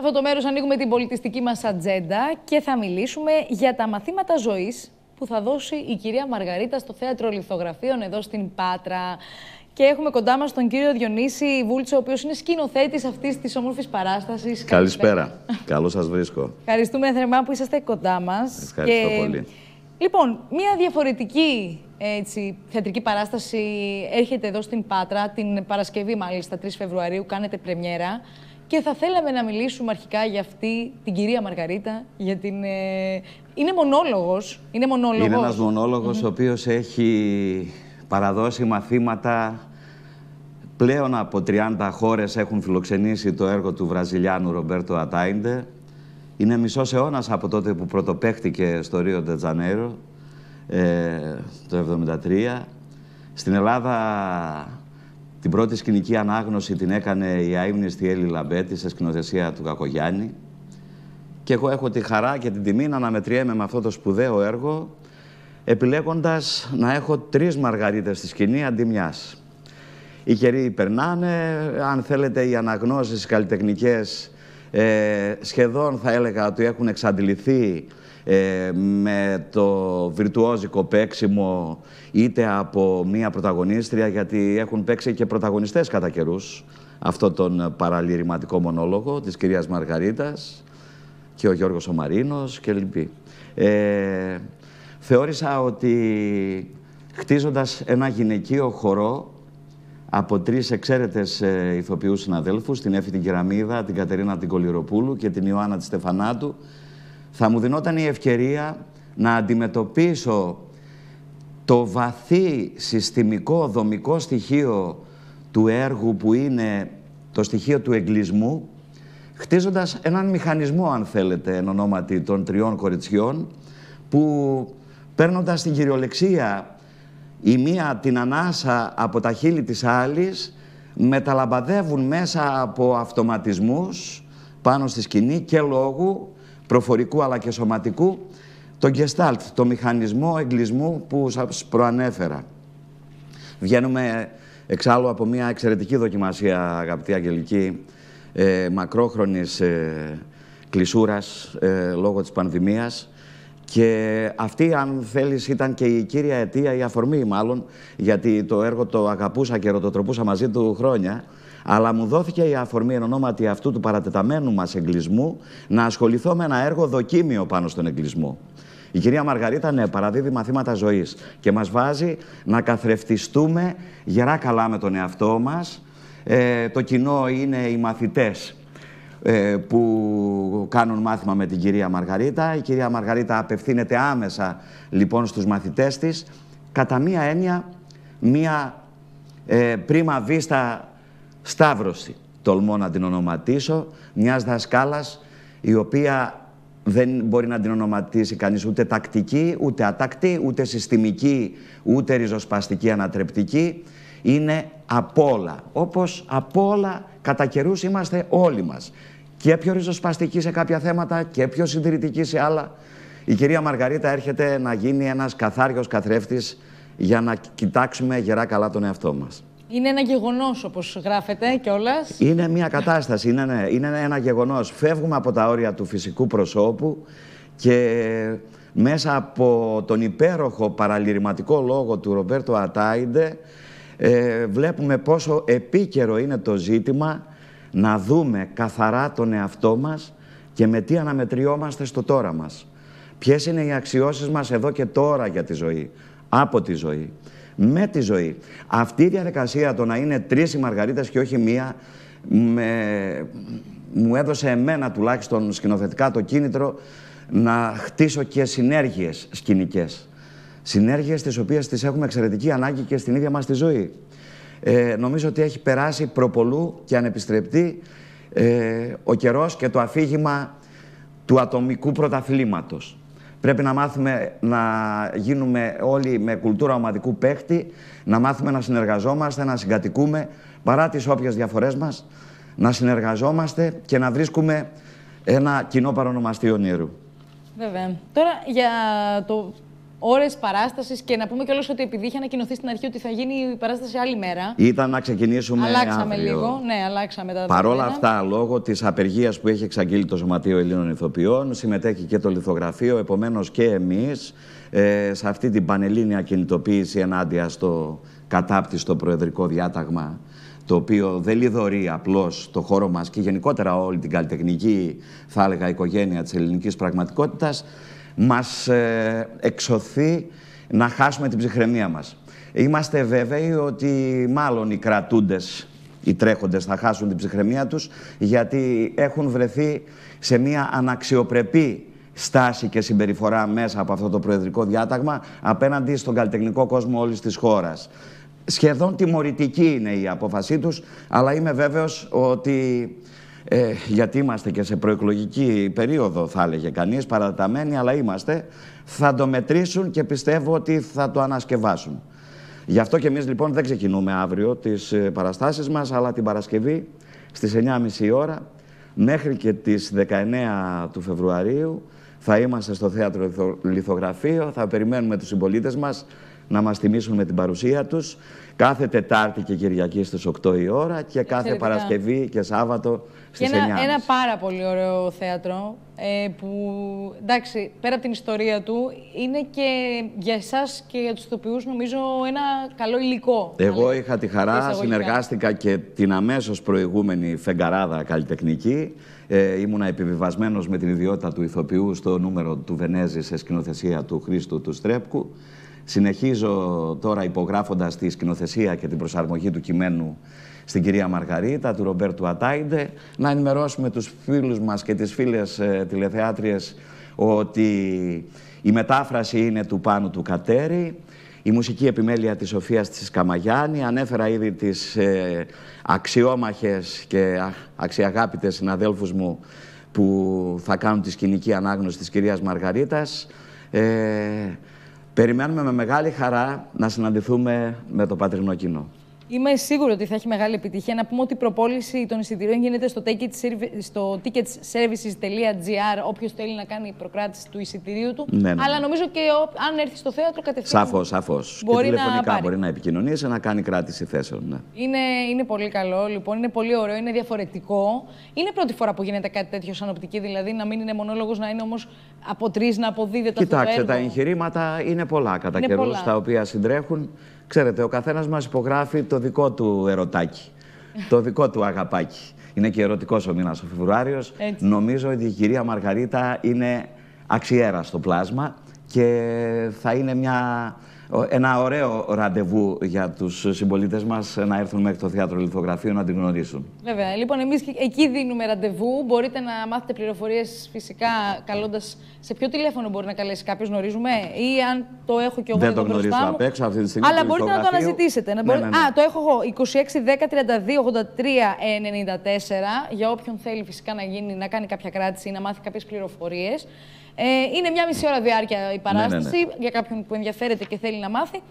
αυτό το μέρος ανοίγουμε την πολιτιστική μας ατζέντα και θα μιλήσουμε για τα μαθήματα ζωής που θα δώσει η κυρία Μαργαρίτα στο Θέατρο Λιθογραφείων εδώ στην Πάτρα. Και έχουμε κοντά μας τον κύριο Διονύση Βούλτσο, ο οποίος είναι σκηνοθέτης αυτής της όμορφης παράστασης. Καλησπέρα. Καλό σας βρίσκω. Ευχαριστούμε θερμά που είσαστε κοντά μας. Ευχαριστώ και... πολύ. Λοιπόν, μια διαφορετική έτσι, θεατρική παράσταση έρχεται εδώ στην Πάτρα, την Παρασκευή μάλιστα, 3 Φεβρουαρίου, κάνετε πρεμιέρα. Και θα θέλαμε να μιλήσουμε αρχικά για αυτή την κυρία Μαργαρίτα, για την... Ε, είναι μονόλογος. Είναι μονόλογος. Είναι ένας μονόλογος ο οποίος έχει παραδώσει μαθήματα... Πλέον από 30 χώρες έχουν φιλοξενήσει το έργο του Βραζιλιάνου Ρομπέρτο Ατάιντε. Είναι μισός αιώνας από τότε που πρωτοπαίχτηκε στο Ρίο Τζανέρο ε, το 1973. Στην Ελλάδα την πρώτη σκηνική ανάγνωση την έκανε η αείμνηστη Έλλη Λαμπέτη σε σκηνοθεσία του Κακογιάννη. Και εγώ έχω τη χαρά και την τιμή να αναμετριέμαι με αυτό το σπουδαίο έργο, επιλέγοντας να έχω τρεις μαργαρίτες στη σκηνή αντί μιας. Οι καιροί περνάνε, αν θέλετε οι αναγνώσεις καλλιτεχνικές ε, σχεδόν θα έλεγα ότι έχουν εξαντληθεί ε, με το βιρτουόζικο παίξιμο είτε από μία πρωταγωνίστρια, γιατί έχουν παίξει και πρωταγωνιστές κατά καιρούς αυτό τον παραλυρηματικό μονόλογο της κυρίας Μαργαρίτας και ο Γιώργος Μαρίνος και λοιποί. Ε, θεώρησα ότι χτίζοντας ένα γυναικείο χορό από τρεις εξαίρετες ε, ηθοποιούς συναδέλφους, την Εύφη την Κεραμίδα, την Κατερίνα την Κολυροπούλου και την Ιωάννα τη Στεφανάτου, θα μου δινόταν η ευκαιρία να αντιμετωπίσω το βαθύ συστημικό δομικό στοιχείο του έργου που είναι το στοιχείο του εγκλισμού, χτίζοντας έναν μηχανισμό, αν θέλετε, εν ονόματι των τριών κοριτσιών, που παίρνοντας την κυριολεξία η μία την ανάσα από τα χείλη της άλλης μεταλαμπαδεύουν μέσα από αυτοματισμούς πάνω στη σκηνή και λόγου προφορικού αλλά και σωματικού το gestalt, το μηχανισμό εγκλισμού που σας προανέφερα. Βγαίνουμε εξάλλου από μια εξαιρετική δοκιμασία, αγαπητή Αγγελική, ε, μακρόχρονης ε, κλεισούρας ε, λόγω της πανδημίας, και αυτή, αν θέλεις, ήταν και η κύρια αιτία, η αφορμή μάλλον, γιατί το έργο το αγαπούσα και ρωτοτροπούσα μαζί του χρόνια, αλλά μου δόθηκε η αφορμή εν ονόματι αυτού του παρατεταμένου μας εγκλισμού να ασχοληθώ με ένα έργο δοκίμιο πάνω στον εγκλισμό. Η κυρία Μαργαρίτα, ναι, παραδίδει μαθήματα ζωής και μας βάζει να καθρεφτιστούμε γερά καλά με τον εαυτό μας. Ε, το κοινό είναι οι μαθητές ε, που κάνουν μάθημα με την κυρία Μαργαρίτα. Η κυρία Μαργαρίτα απευθύνεται άμεσα λοιπόν στους μαθητές της. Κατά μία έννοια, μία ε, πρίμα βίστα σταύρωση, τολμώ να την ονοματίσω, μιας δασκάλας η οποία δεν μπορεί να την ονοματίσει κανείς ούτε τακτική, ούτε ατακτή, ούτε συστημική, ούτε ριζοσπαστική ανατρεπτική είναι απ' όλα. Όπως απ' όλα κατά καιρούς είμαστε όλοι μας. Και πιο ριζοσπαστική σε κάποια θέματα και πιο συντηρητική σε άλλα. Η κυρία Μαργαρίτα έρχεται να γίνει ένας καθάριος καθρέφτης για να κοιτάξουμε γερά καλά τον εαυτό μας. Είναι ένα γεγονός, όπως γράφεται κιόλας. Είναι μια κατάσταση, είναι, ναι, είναι ένα γεγονός. Φεύγουμε από τα όρια του φυσικού προσώπου και μέσα από τον υπέροχο παραλυρηματικό λόγο του Ρομπέρτο Ατάιντε ε, βλέπουμε πόσο επίκαιρο είναι το ζήτημα να δούμε καθαρά τον εαυτό μας και με τι αναμετριόμαστε στο τώρα μας. Ποιες είναι οι αξιώσεις μας εδώ και τώρα για τη ζωή, από τη ζωή, με τη ζωή. Αυτή η διαδικασία το να είναι τρεις οι μαργαρίτες και όχι μία, με... μου έδωσε εμένα τουλάχιστον σκηνοθετικά το κίνητρο να χτίσω και συνέργειες σκηνικές συνέργειες τις οποίες τις έχουμε εξαιρετική ανάγκη και στην ίδια μας τη ζωή. Ε, νομίζω ότι έχει περάσει προπολού και ανεπιστρεπτή ε, ο καιρός και το αφήγημα του ατομικού πρωταθλήματος. Πρέπει να μάθουμε να γίνουμε όλοι με κουλτούρα ομαδικού παίχτη, να μάθουμε να συνεργαζόμαστε, να συγκατοικούμε παρά τις όποιες διαφορές μας να συνεργαζόμαστε και να βρίσκουμε ένα κοινό παρονομαστή ονείρου. Βέβαια. Τώρα για το ώρες παράστασης και να πούμε κιόλας ότι επειδή είχε ανακοινωθεί στην αρχή ότι θα γίνει η παράσταση άλλη μέρα. Ήταν να ξεκινήσουμε. Αλλάξαμε αύριο. λίγο. Ναι, αλλάξαμε τα Παρόλα αυτά, λόγω της απεργίας που έχει εξαγγείλει το Σωματείο Ελλήνων Ιθοποιών, συμμετέχει και το λιθογραφείο, επομένως και εμείς ε, σε αυτή την πανελλήνια κινητοποίηση ενάντια στο κατάπτυστο προεδρικό διάταγμα το οποίο δεν λιδωρεί απλώς το χώρο μας και γενικότερα όλη την καλλιτεχνική, θα έλεγα, οικογένεια της ελληνικής πραγματικότητας μας ε, εξωθεί να χάσουμε την ψυχραιμία μας. Είμαστε βέβαιοι ότι μάλλον οι κρατούντες, οι τρέχοντες θα χάσουν την ψυχραιμία τους γιατί έχουν βρεθεί σε μια αναξιοπρεπή στάση και συμπεριφορά μέσα από αυτό το προεδρικό διάταγμα απέναντι στον καλλιτεχνικό κόσμο όλης της χώρας. Σχεδόν τιμωρητική είναι η απόφασή τους, αλλά είμαι βέβαιος ότι ε, γιατί είμαστε και σε προεκλογική περίοδο, θα έλεγε κανείς, παραταμένοι, αλλά είμαστε, θα το μετρήσουν και πιστεύω ότι θα το ανασκευάσουν. Γι' αυτό και εμείς λοιπόν δεν ξεκινούμε αύριο τις ε, παραστάσεις μας, αλλά την Παρασκευή στις 9.30 η ώρα μέχρι και τις 19 του Φεβρουαρίου θα είμαστε στο Θέατρο Λιθογραφείο, θα περιμένουμε τους συμπολίτες μας να μας τιμήσουν με την παρουσία τους κάθε Τετάρτη και Κυριακή στις 8 η ώρα και κάθε Παρασκευή και Σάββατο στις και ένα, 9. Ένα πάρα πολύ ωραίο θέατρο ε, που εντάξει πέρα από την ιστορία του είναι και για εσάς και για τους ηθοποιούς νομίζω ένα καλό υλικό. Εγώ είχα τη χαρά, συνεργάστηκα και την αμέσως προηγούμενη Φεγγαράδα καλλιτεχνική ε, ήμουνα επιβιβασμένος με την ιδιότητα του ηθοποιού στο νούμερο του Βενέζη σε σκηνοθεσία του Χρήστου του Στρέπκου. Συνεχίζω τώρα υπογράφοντας τη σκηνοθεσία και την προσαρμογή του κειμένου στην κυρία Μαργαρίτα, του Ρομπέρτου Ατάιντε. Να ενημερώσουμε τους φίλους μας και τις φίλες ε, τηλεθεάτριες ότι η μετάφραση είναι του Πάνου του Κατέρη, η μουσική επιμέλεια της Σοφίας της Καμαγιάννη. Ανέφερα ήδη τις ε, αξιόμαχες και α, αξιαγάπητες συναδέλφους μου που θα κάνουν τη σκηνική ανάγνωση της κυρίας Μαργαρίτας. Ε, Περιμένουμε με μεγάλη χαρά να συναντηθούμε με το πατρινό κοινό. Είμαι σίγουρη ότι θα έχει μεγάλη επιτυχία. Να πούμε ότι η προπόληση των εισιτηρίων γίνεται στο, στο ticketservices.gr. Όποιος θέλει να κάνει προκράτηση του εισιτηρίου του. Ναι, ναι, ναι. Αλλά νομίζω και αν έρθει στο θέατρο κατευθείαν. Σαφώς, σαφώς. Μπορεί και τηλεφωνικά να μπορεί να επικοινωνήσει, να κάνει κράτηση θέσεων. Είναι, είναι πολύ καλό, λοιπόν. Είναι πολύ ωραίο, είναι διαφορετικό. Είναι πρώτη φορά που γίνεται κάτι τέτοιο σαν οπτική, δηλαδή να μην είναι μονόλογος, να είναι όμως από τρεις να αποδίδεται Κοιτάξτε, τα εγχειρήματα είναι πολλά κατά καιρού τα οποία συντρέχουν. Ξέρετε, ο καθένας μας υπογράφει το δικό του ερωτάκι, το δικό του αγαπάκι. Είναι και ερωτικός ο μήνας ο Φεβρουάριος. Νομίζω ότι η κυρία Μαργαρίτα είναι αξιέρα στο πλάσμα και θα είναι μια ένα ωραίο ραντεβού για τους συμπολίτες μας να έρθουν μέχρι το θέατρο Λιθογραφείο να την γνωρίσουν. Βέβαια. Λοιπόν, εμείς εκεί δίνουμε ραντεβού. Μπορείτε να μάθετε πληροφορίες φυσικά καλώντας σε ποιο τηλέφωνο μπορεί να καλέσει κάποιος, γνωρίζουμε, ή αν το έχω κι εγώ Δεν το γνωρίζω μου. απ' έξω αυτή τη στιγμή. Αλλά μπορείτε να το αναζητήσετε. Να ναι, μπορεί... ναι, ναι, ναι. Α, το έχω εγώ. 26 10 32 83 94 για όποιον θέλει φυσικά να γίνει, να κάνει κάποια κράτηση ή να μάθει κάποιες πληροφορίες. Ε, είναι μια μισή ώρα διάρκεια η ναι, ναι, ναι. παράσταση για κάποιον που ενδιαφέρεται και θέλει να μάθει.